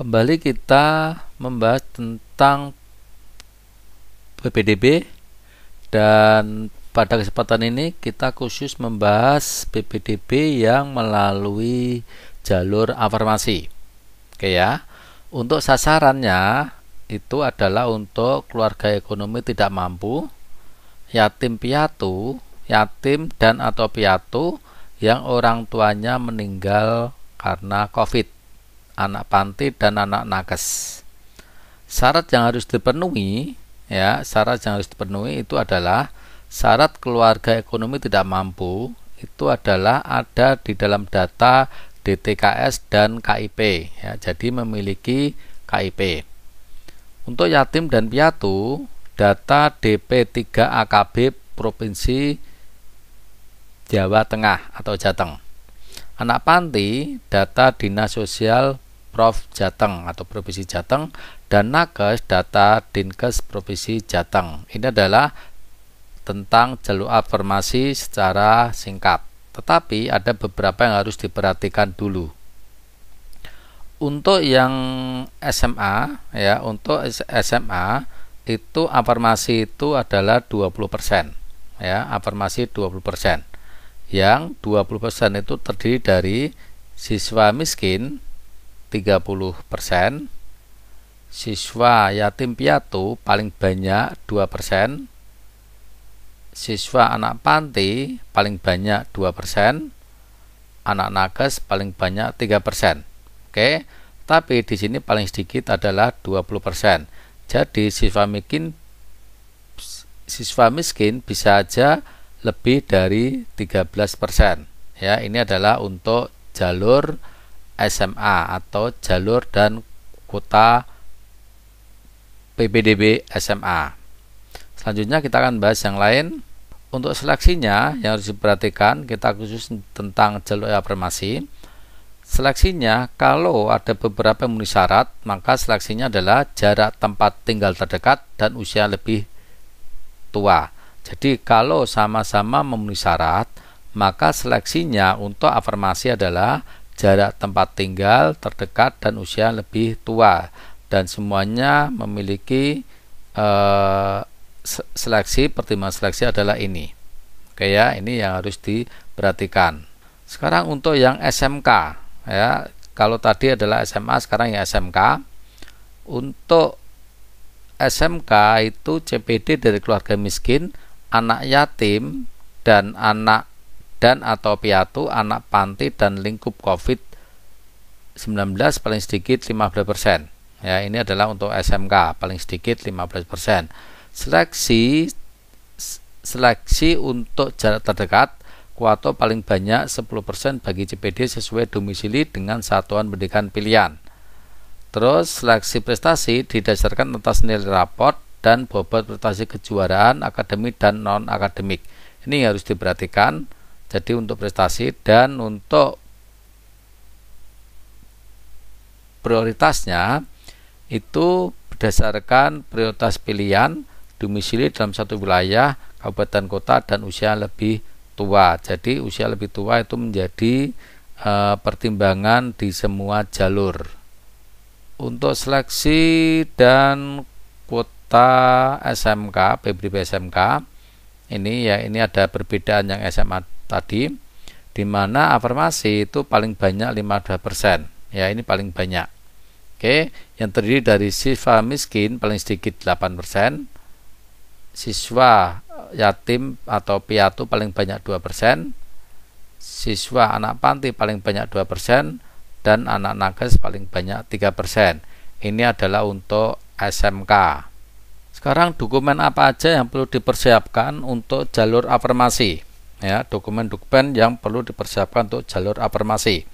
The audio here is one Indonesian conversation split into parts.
Kembali kita membahas tentang PPDB dan pada kesempatan ini kita khusus membahas PPDB yang melalui jalur afirmasi. Oke ya. Untuk sasarannya itu adalah untuk keluarga ekonomi tidak mampu, yatim piatu, yatim dan atau piatu yang orang tuanya meninggal karena COVID anak panti dan anak nakes. Syarat yang harus dipenuhi ya, syarat yang harus dipenuhi itu adalah syarat keluarga ekonomi tidak mampu itu adalah ada di dalam data DTKS dan KIP ya, jadi memiliki KIP. Untuk yatim dan piatu, data DP3 AKB Provinsi Jawa Tengah atau Jateng anak panti data dinas sosial Prof. Jateng atau Provinsi Jateng dan Nakes data Dinkes Provinsi Jateng. Ini adalah tentang jalur afirmasi secara singkat. Tetapi ada beberapa yang harus diperhatikan dulu. Untuk yang SMA ya, untuk SMA itu afirmasi itu adalah 20% ya, afirmasi 20% yang 20% itu terdiri dari siswa miskin 30%, siswa yatim piatu paling banyak 2%, siswa anak panti paling banyak 2%, anak nakes paling banyak 3%. Oke, tapi di sini paling sedikit adalah 20%. Jadi siswa miskin siswa miskin bisa aja lebih dari 13%. Ya, ini adalah untuk jalur SMA atau jalur dan kota PPDB SMA. Selanjutnya kita akan bahas yang lain. Untuk seleksinya yang harus diperhatikan kita khusus tentang jalur afirmasi. Seleksinya kalau ada beberapa yang memenuhi syarat, maka seleksinya adalah jarak tempat tinggal terdekat dan usia lebih tua. Jadi kalau sama-sama memenuhi syarat, maka seleksinya untuk afirmasi adalah jarak tempat tinggal terdekat dan usia lebih tua dan semuanya memiliki eh, seleksi pertimbangan seleksi adalah ini. Oke ya, ini yang harus diperhatikan. Sekarang untuk yang SMK ya, kalau tadi adalah SMA sekarang yang SMK. Untuk SMK itu CPD dari keluarga miskin anak yatim dan anak dan atau piatu, anak panti dan lingkup COVID-19 paling sedikit 15%. Ya, ini adalah untuk SMK paling sedikit 15%. Seleksi seleksi untuk jarak terdekat kuato paling banyak 10% bagi CPD sesuai domisili dengan satuan pendidikan pilihan. Terus seleksi prestasi didasarkan atas nilai raport dan bobot prestasi kejuaraan akademik dan non akademik. Ini harus diperhatikan. Jadi untuk prestasi dan untuk prioritasnya itu berdasarkan prioritas pilihan domisili dalam satu wilayah, kabupaten kota dan usia lebih tua. Jadi usia lebih tua itu menjadi e, pertimbangan di semua jalur. Untuk seleksi dan peserta SMK PBB SMK ini ya ini ada perbedaan yang SMA tadi di mana afirmasi itu paling banyak 52% ya ini paling banyak Oke, yang terdiri dari siswa miskin paling sedikit 8%, siswa yatim atau piatu paling banyak 2%, siswa anak panti paling banyak 2%, dan anak nakes paling banyak 3%. Ini adalah untuk SMK. Sekarang dokumen apa aja yang perlu dipersiapkan untuk jalur afirmasi? Ya, dokumen-dokumen yang perlu dipersiapkan untuk jalur afirmasi.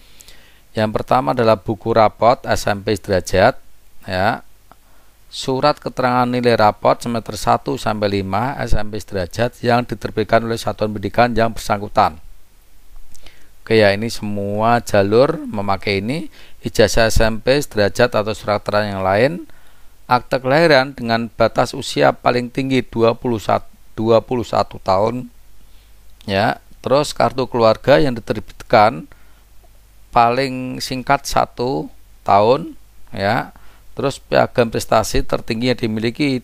Yang pertama adalah buku rapot SMP derajat, ya. Surat keterangan nilai rapot semester 1 sampai 5 SMP derajat yang diterbitkan oleh satuan pendidikan yang bersangkutan. Oke ya, ini semua jalur memakai ini ijazah SMP derajat atau surat keterangan yang lain akte kelahiran dengan batas usia paling tinggi 21 21 tahun ya terus kartu keluarga yang diterbitkan paling singkat satu tahun ya terus piagam prestasi tertinggi yang dimiliki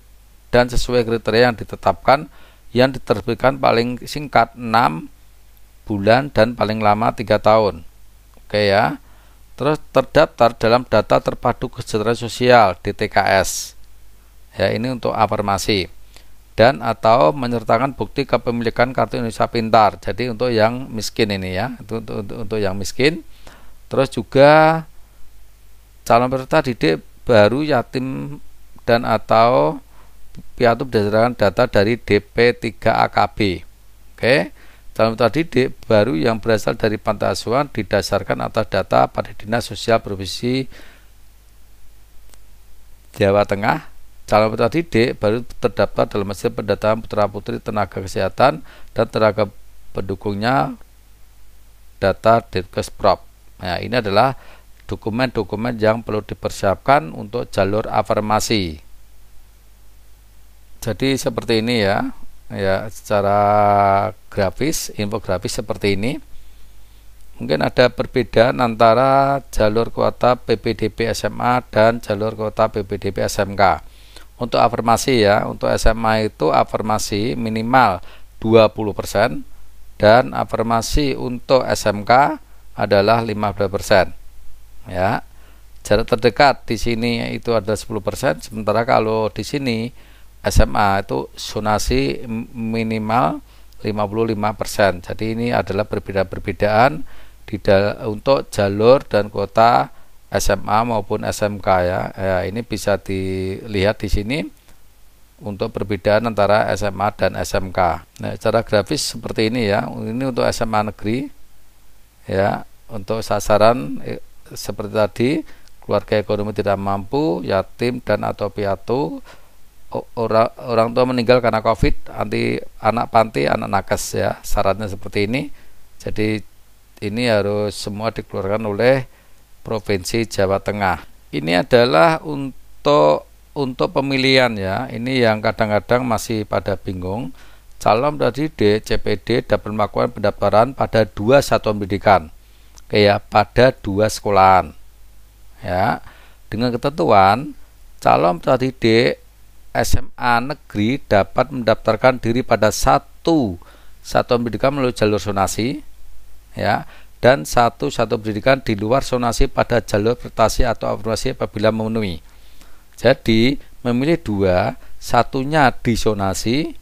dan sesuai kriteria yang ditetapkan yang diterbitkan paling singkat 6 bulan dan paling lama tiga tahun oke ya terus terdaftar dalam data terpadu kesejahteraan sosial DTKS. Ya, ini untuk afirmasi dan atau menyertakan bukti kepemilikan kartu Indonesia Pintar. Jadi untuk yang miskin ini ya, itu untuk, untuk, untuk yang miskin. Terus juga calon peserta didik baru yatim dan atau piatu berdasarkan data dari DP3 AKB. Oke. Okay dalam tadi D baru yang berasal dari pantai asuhan didasarkan atas data pada Dinas Sosial Provinsi Jawa Tengah. Calon putra didik baru terdapat dalam hasil pendataan putra putri tenaga kesehatan dan tenaga pendukungnya data Prop. Nah, ini adalah dokumen-dokumen yang perlu dipersiapkan untuk jalur afirmasi. Jadi seperti ini ya ya secara grafis infografis seperti ini mungkin ada perbedaan antara jalur kuota PPDB SMA dan jalur kuota PPDB SMK untuk afirmasi ya untuk SMA itu afirmasi minimal 20% dan afirmasi untuk SMK adalah 15% ya jarak terdekat di sini itu ada 10% sementara kalau di sini SMA itu sonasi minimal 55%. Jadi ini adalah perbedaan-perbedaan di untuk jalur dan kota SMA maupun SMK ya. ya. Ini bisa dilihat di sini untuk perbedaan antara SMA dan SMK. Nah, cara grafis seperti ini ya. Ini untuk SMA negeri ya, untuk sasaran eh, seperti tadi keluarga ekonomi tidak mampu, yatim dan atau piatu orang orang tua meninggal karena covid anti anak panti anak nakes ya syaratnya seperti ini jadi ini harus semua dikeluarkan oleh provinsi Jawa Tengah ini adalah untuk untuk pemilihan ya ini yang kadang-kadang masih pada bingung calon dari DCPD dapat melakukan pendaftaran pada dua satuan pendidikan kayak pada dua sekolahan ya dengan ketentuan calon tadi D SMA negeri dapat mendaftarkan diri pada satu satuan pendidikan melalui jalur sonasi ya dan satu satu pendidikan di luar sonasi pada jalur prestasi atau afirmasi apabila memenuhi. Jadi memilih dua, satunya di sonasi,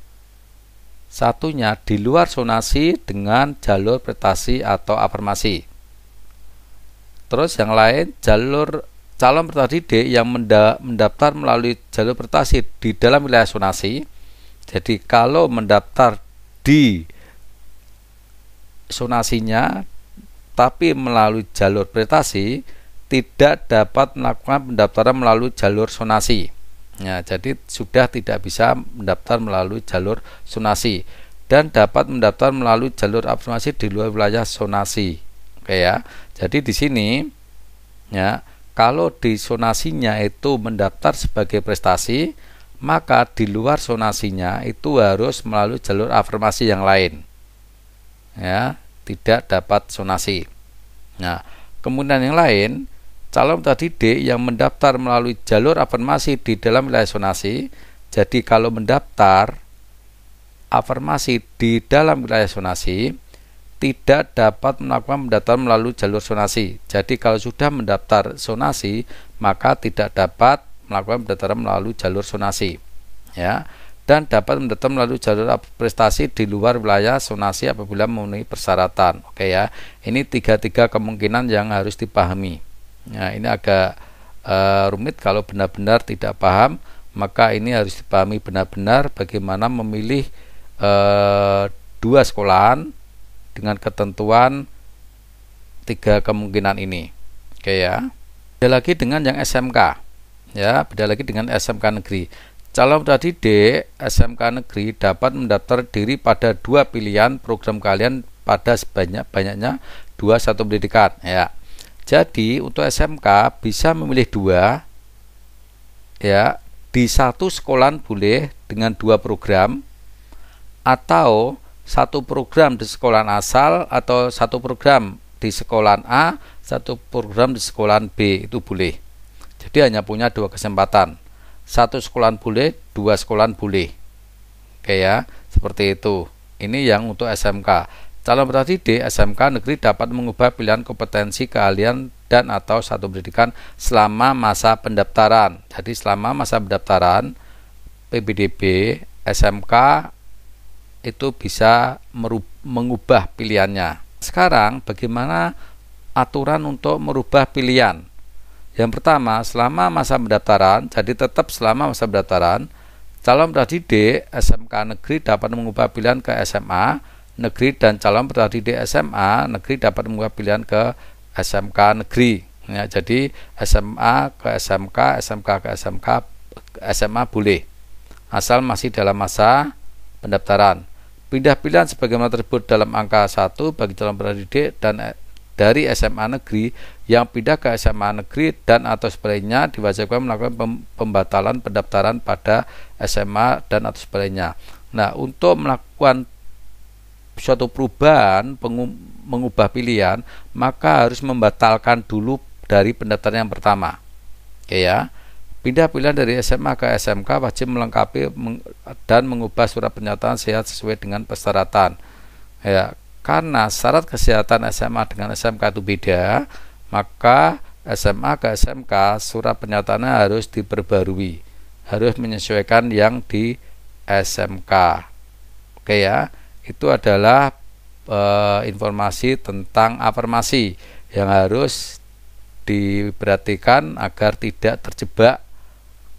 satunya di luar sonasi dengan jalur prestasi atau afirmasi. Terus yang lain jalur calon peserta didik yang mendaftar melalui jalur prestasi di dalam wilayah sonasi. Jadi kalau mendaftar di sonasinya tapi melalui jalur prestasi tidak dapat melakukan pendaftaran melalui jalur sonasi. Ya, jadi sudah tidak bisa mendaftar melalui jalur sonasi dan dapat mendaftar melalui jalur afirmasi di luar wilayah sonasi. Oke ya. Jadi di sini ya kalau di sonasinya itu mendaftar sebagai prestasi, maka di luar sonasinya itu harus melalui jalur afirmasi yang lain. Ya, tidak dapat sonasi. Nah, kemudian yang lain, calon tadi D yang mendaftar melalui jalur afirmasi di dalam wilayah sonasi, jadi kalau mendaftar afirmasi di dalam wilayah sonasi, tidak dapat melakukan pendaftaran melalui jalur sonasi. Jadi kalau sudah mendaftar sonasi, maka tidak dapat melakukan pendaftaran melalui jalur sonasi. Ya, dan dapat mendaftar melalui jalur prestasi di luar wilayah sonasi apabila memenuhi persyaratan. Oke ya. Ini tiga-tiga kemungkinan yang harus dipahami. Nah, ini agak e, rumit kalau benar-benar tidak paham, maka ini harus dipahami benar-benar bagaimana memilih e, dua sekolahan dengan ketentuan tiga kemungkinan ini. Oke ya. Beda lagi dengan yang SMK. Ya, beda lagi dengan SMK negeri. Calon tadi D, SMK negeri dapat mendaftar diri pada dua pilihan program kalian pada sebanyak-banyaknya dua satu pendidikan ya. Jadi untuk SMK bisa memilih dua ya di satu sekolah boleh dengan dua program atau satu program di sekolah asal atau satu program di sekolah A, satu program di sekolah B itu boleh. Jadi hanya punya dua kesempatan. Satu sekolah boleh, dua sekolah boleh. Oke ya, seperti itu. Ini yang untuk SMK. Calon peserta didik SMK negeri dapat mengubah pilihan kompetensi keahlian dan atau satu pendidikan selama masa pendaftaran. Jadi selama masa pendaftaran PBDB SMK itu bisa mengubah pilihannya. Sekarang bagaimana aturan untuk merubah pilihan? Yang pertama, selama masa pendaftaran, jadi tetap selama masa pendaftaran, calon didik SMK negeri dapat mengubah pilihan ke SMA negeri dan calon didik SMA negeri dapat mengubah pilihan ke SMK negeri. Ya, jadi SMA ke SMK, SMK ke SMK, SMA boleh asal masih dalam masa pendaftaran. Pindah-pilihan sebagaimana tersebut dalam angka 1 bagi calon pendidik dan eh, dari SMA negeri yang pindah ke SMA negeri dan atau sebaliknya diwajibkan melakukan pembatalan pendaftaran pada SMA dan atau sebaliknya. Nah, untuk melakukan suatu perubahan mengubah pilihan, maka harus membatalkan dulu dari pendaftaran yang pertama. Oke ya. Pindah pilihan dari SMA ke SMK wajib melengkapi dan mengubah surat pernyataan sehat sesuai dengan persyaratan. Ya, karena syarat kesehatan SMA dengan SMK itu beda, maka SMA ke SMK surat pernyataannya harus diperbarui, harus menyesuaikan yang di SMK. Oke ya, itu adalah e, informasi tentang afirmasi yang harus diperhatikan agar tidak terjebak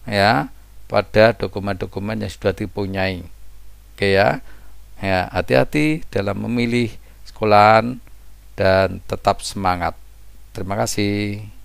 ya pada dokumen-dokumen yang sudah dipunyai. Oke ya. Ya, hati-hati dalam memilih sekolahan dan tetap semangat. Terima kasih.